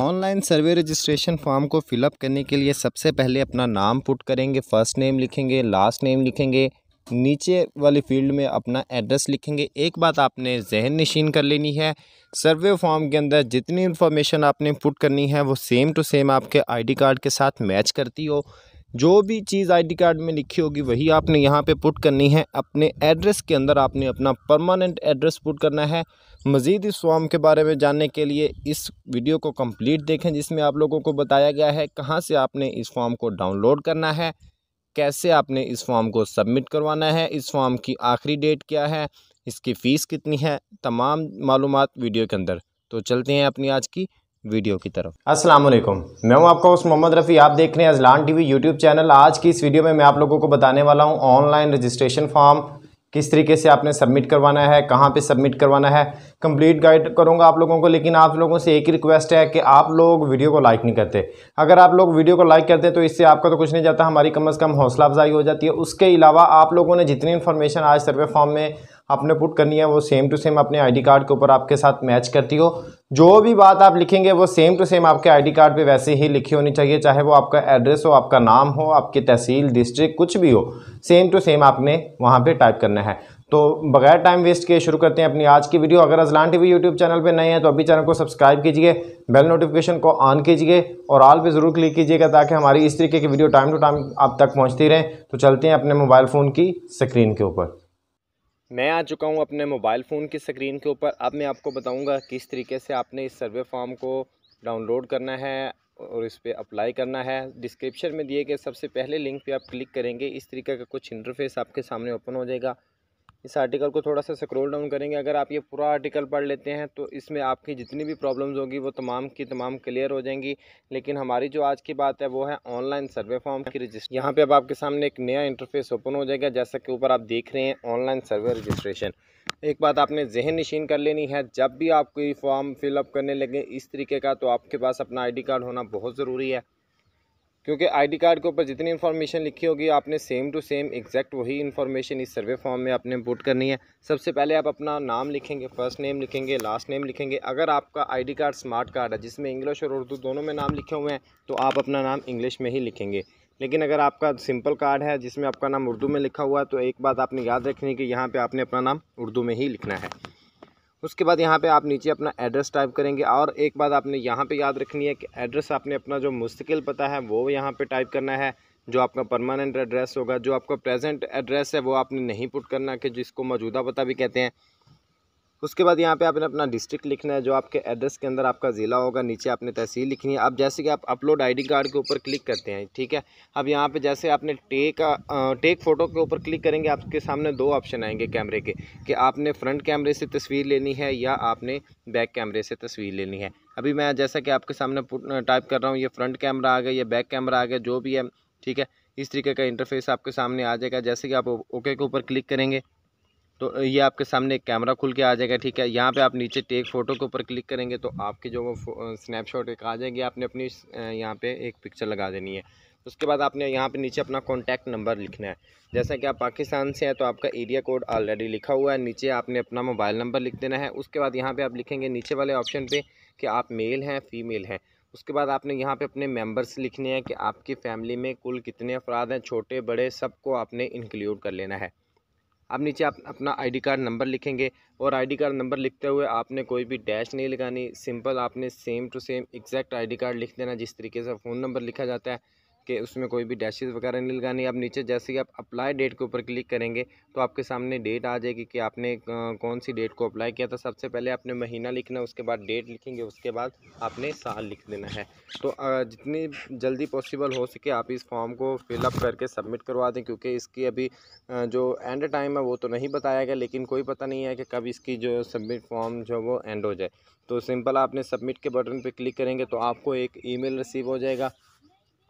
online survey registration form को fill up करने के लिए सबसे पहले अपना नाम पुट करेंगे फर्स्ट नेम लिखेंगे लास्ट नेम लिखेंगे नीचे वाली फील्ड में अपना एड्रेस लिखेंगे एक बात आपने जहन नशीन कर लेनी है सर्वे फॉर्म के अंदर जितनी इन्फॉर्मेशन आपने पुट करनी है वो सेम टू सेम आपके आईडी कार्ड के साथ मैच करती हो जो भी चीज़ आईडी कार्ड में लिखी होगी वही आपने यहाँ पे पुट करनी है अपने एड्रेस के अंदर आपने अपना परमानेंट एड्रेस पुट करना है मज़ीद इस फॉर्म के बारे में जानने के लिए इस वीडियो को कंप्लीट देखें जिसमें आप लोगों को बताया गया है कहाँ से आपने इस फॉर्म को डाउनलोड करना है कैसे आपने इस फॉर्म को सबमिट करवाना है इस फॉर्म की आखिरी डेट क्या है इसकी फ़ीस कितनी है तमाम मालूम वीडियो के अंदर तो चलते हैं अपनी आज की वीडियो की तरफ अस्सलाम वालेकुम मैं हूं आपका उस मोहम्मद रफ़ी आप देख रहे हैं अजलान टीवी यूट्यूब चैनल आज की इस वीडियो में मैं आप लोगों को बताने वाला हूं ऑनलाइन रजिस्ट्रेशन फॉर्म किस तरीके से आपने सबमिट करवाना है कहाँ पे सबमिट करवाना है कंप्लीट गाइड करूंगा आप लोगों को लेकिन आप लोगों से एक ही रिक्वेस्ट है कि आप लोग वीडियो को लाइक नहीं करते अगर आप लोग वीडियो को लाइक करते तो इससे आपका तो कुछ नहीं जाता हमारी कम अज़ कम हौसला अफजाई हो जाती है उसके अलावा आप लोगों ने जितनी इन्फॉर्मेशन आज सर्वे फॉर्म में आपने पुट करनी है वो सेम टू सेम अपने आईडी कार्ड के ऊपर आपके साथ मैच करती हो जो भी बात आप लिखेंगे वो सेम टू सेम आपके आईडी कार्ड पे वैसे ही लिखी होनी चाहिए चाहे वो आपका एड्रेस हो आपका नाम हो आपकी तहसील डिस्ट्रिक्ट कुछ भी हो सेम टू सेम आपने वहाँ पे टाइप करना है तो बगैर टाइम वेस्ट किए शुरू करते हैं अपनी आज की वीडियो अगर अजलान टी यूट्यूब चैनल पर नए हैं तो अभी चैनल को सब्सक्राइब कीजिए बेल नोटिफिकेशन को ऑन कीजिए और ऑल पे ज़रूर क्लिक कीजिएगा ताकि हमारी इस तरीके की वीडियो टाइम टू टाइम आप तक पहुंचती रहें तो चलते हैं अपने मोबाइल फ़ोन की स्क्रीन के ऊपर मैं आ चुका हूँ अपने मोबाइल फ़ोन की स्क्रीन के ऊपर अब मैं आपको बताऊँगा किस तरीके से आपने इस सर्वे फॉर्म को डाउनलोड करना है और इस पर अप्लाई करना है डिस्क्रिप्शन में दिए गए सबसे पहले लिंक पे आप क्लिक करेंगे इस तरीके का कुछ इंटरफेस आपके सामने ओपन हो जाएगा इस आर्टिकल को थोड़ा सा स्क्रोल डाउन करेंगे अगर आप ये पूरा आर्टिकल पढ़ लेते हैं तो इसमें आपकी जितनी भी प्रॉब्लम्स होगी वो तमाम की तमाम क्लियर हो जाएंगी लेकिन हमारी जो आज की बात है वो है ऑनलाइन सर्वे फॉर्म की रजिस्ट्रेशन यहाँ पे अब आपके सामने एक नया इंटरफेस ओपन हो जाएगा जैसा कि ऊपर आप देख रहे हैं ऑनलाइन सर्वे रजिस्ट्रेशन एक बात आपने जहन नशीन कर लेनी है जब भी आप कोई फॉर्म फिलअप करने लगे इस तरीके का तो आपके पास अपना आई कार्ड होना बहुत ज़रूरी है क्योंकि आईडी कार्ड के ऊपर जितनी इन्फॉर्मेशन लिखी होगी आपने सेम टू सेम एग्जैक्ट वही इन्फॉर्मेशन इस सर्वे फॉर्म में आपने बुट करनी है सबसे पहले आप अपना नाम लिखेंगे फर्स्ट नेम लिखेंगे लास्ट नेम लिखेंगे अगर आपका आईडी कार्ड स्मार्ट कार्ड है जिसमें इंग्लिश और उर्दू दोनों में नाम लिखे हुए हैं तो आप अपना नाम इंग्लिश में ही लिखेंगे लेकिन अगर आपका सिंपल कार्ड है जिसमें आपका नाम उर्दू में लिखा हुआ है तो एक बात आपने याद रखनी है कि यहाँ पर आपने अपना नाम उर्दू में ही लिखना है उसके बाद यहाँ पे आप नीचे अपना एड्रेस टाइप करेंगे और एक बात आपने यहाँ पे याद रखनी है कि एड्रेस आपने अपना जो मुस्तकिल पता है वो यहाँ पे टाइप करना है जो आपका परमानेंट एड्रेस होगा जो आपका प्रेजेंट एड्रेस है वो आपने नहीं पुट करना कि जिसको मौजूदा पता भी कहते हैं उसके बाद यहाँ पे आपने अपना डिस्ट्रिक्ट लिखना है जो आपके एड्रेस के अंदर आपका ज़िला होगा नीचे आपने तहसील लिखनी है अब जैसे कि आप अपलोड आईडी कार्ड के ऊपर क्लिक करते हैं ठीक है अब यहाँ पे जैसे आपने टेक टेक फ़ोटो के ऊपर क्लिक करेंगे आपके सामने दो ऑप्शन आएंगे कैमरे के कि आपने फ्रंट कैमरे से तस्वीर लेनी है या आपने बैक कैमरे से तस्वीर लेनी है अभी मैं जैसा कि आपके सामने टाइप कर रहा हूँ ये फ्रंट कैमरा आ गया या बैक कैमरा आ गया जो भी है ठीक है इस तरीके का इंटरफेस आपके सामने आ जाएगा जैसे कि आप ओके के ऊपर क्लिक करेंगे तो ये आपके सामने एक कैमरा खुल के आ जाएगा ठीक है यहाँ पे आप नीचे टेक फोटो के ऊपर क्लिक करेंगे तो आपके जो वो स्नैपशॉट एक आ जाएगी आपने अपनी यहाँ पे एक पिक्चर लगा देनी है उसके बाद आपने यहाँ पे नीचे अपना कॉन्टैक्ट नंबर लिखना है जैसा कि आप पाकिस्तान से हैं तो आपका एरिया कोड ऑलरेडी लिखा हुआ है नीचे आपने अपना मोबाइल नंबर लिख देना है उसके बाद यहाँ पर आप लिखेंगे नीचे वाले ऑप्शन पर कि आप मेल हैं फीमेल हैं उसके बाद आपने यहाँ पे अपने मेंबर्स लिखने हैं कि आपकी फ़ैमिली में कुल कितने अफराद हैं छोटे बड़े सबको आपने इंक्लूड कर लेना है आप नीचे आप अपना आईडी कार्ड नंबर लिखेंगे और आईडी कार्ड नंबर लिखते हुए आपने कोई भी डैश नहीं लगानी सिंपल आपने same to same exact ID card लिख देना जिस तरीके से फ़ोन नंबर लिखा जाता है कि उसमें कोई भी डैशेज वगैरह नहीं लगानी आप नीचे जैसे ही आप अप्लाई डेट के ऊपर क्लिक करेंगे तो आपके सामने डेट आ जाएगी कि आपने कौन सी डेट को अप्लाई किया था सबसे पहले आपने महीना लिखना उसके बाद डेट लिखेंगे उसके बाद आपने साल लिख देना है तो जितनी जल्दी पॉसिबल हो सके आप इस फॉर्म को फिलअप करके सबमिट करवा दें क्योंकि इसकी अभी जो एंड टाइम है वो तो नहीं बताया गया लेकिन कोई पता नहीं है कि कब इसकी जो सबमिट फॉर्म जो वो एंड हो जाए तो सिंपल आपने सबमिट के बटन पर क्लिक करेंगे तो आपको एक ई रिसीव हो जाएगा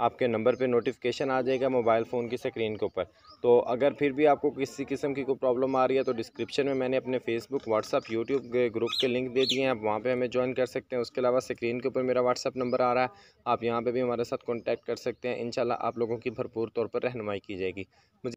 आपके नंबर पे नोटिफिकेशन आ जाएगा मोबाइल फ़ोन की स्क्रीन के ऊपर तो अगर फिर भी आपको किसी किस्म की कोई प्रॉब्लम आ रही है तो डिस्क्रिप्शन में मैंने अपने फेसबुक व्हाट्सअप यूट्यूब ग्रुप के लिंक दे दिए हैं आप वहाँ पर हमें ज्वाइन कर सकते हैं उसके अलावा स्क्रीन के ऊपर मेरा व्हाट्सअप नंबर आ रहा है आप यहाँ पर भी हमारे साथ कॉन्टैक्ट कर सकते हैं इन आप लोगों की भरपूर तौर पर रहनमाई की जाएगी